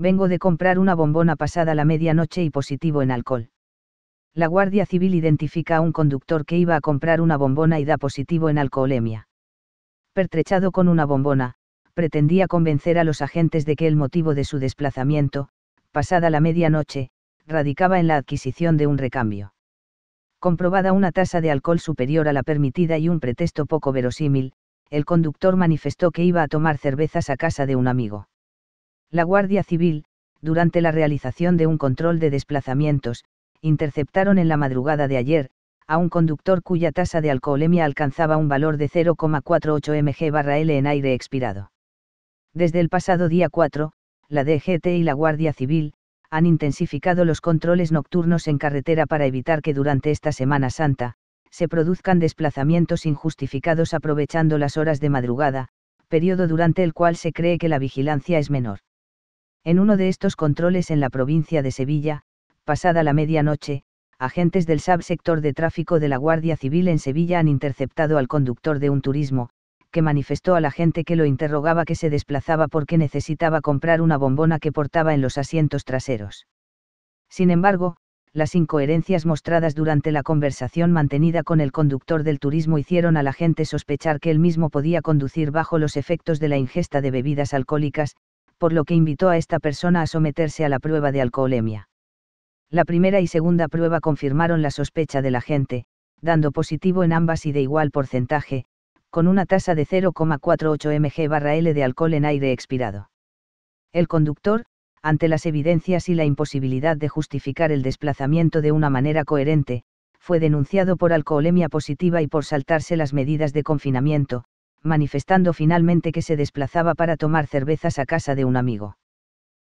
Vengo de comprar una bombona pasada la medianoche y positivo en alcohol. La Guardia Civil identifica a un conductor que iba a comprar una bombona y da positivo en alcoholemia. Pertrechado con una bombona, pretendía convencer a los agentes de que el motivo de su desplazamiento, pasada la medianoche, radicaba en la adquisición de un recambio. Comprobada una tasa de alcohol superior a la permitida y un pretexto poco verosímil, el conductor manifestó que iba a tomar cervezas a casa de un amigo. La Guardia Civil, durante la realización de un control de desplazamientos, interceptaron en la madrugada de ayer, a un conductor cuya tasa de alcoholemia alcanzaba un valor de 0,48 mg/L en aire expirado. Desde el pasado día 4, la DGT y la Guardia Civil, han intensificado los controles nocturnos en carretera para evitar que durante esta Semana Santa, se produzcan desplazamientos injustificados aprovechando las horas de madrugada, periodo durante el cual se cree que la vigilancia es menor. En uno de estos controles en la provincia de Sevilla, pasada la medianoche, agentes del subsector de tráfico de la Guardia Civil en Sevilla han interceptado al conductor de un turismo, que manifestó a la gente que lo interrogaba que se desplazaba porque necesitaba comprar una bombona que portaba en los asientos traseros. Sin embargo, las incoherencias mostradas durante la conversación mantenida con el conductor del turismo hicieron a la gente sospechar que él mismo podía conducir bajo los efectos de la ingesta de bebidas alcohólicas, por lo que invitó a esta persona a someterse a la prueba de alcoholemia. La primera y segunda prueba confirmaron la sospecha de la gente, dando positivo en ambas y de igual porcentaje, con una tasa de 0,48 mg barra L de alcohol en aire expirado. El conductor, ante las evidencias y la imposibilidad de justificar el desplazamiento de una manera coherente, fue denunciado por alcoholemia positiva y por saltarse las medidas de confinamiento, manifestando finalmente que se desplazaba para tomar cervezas a casa de un amigo.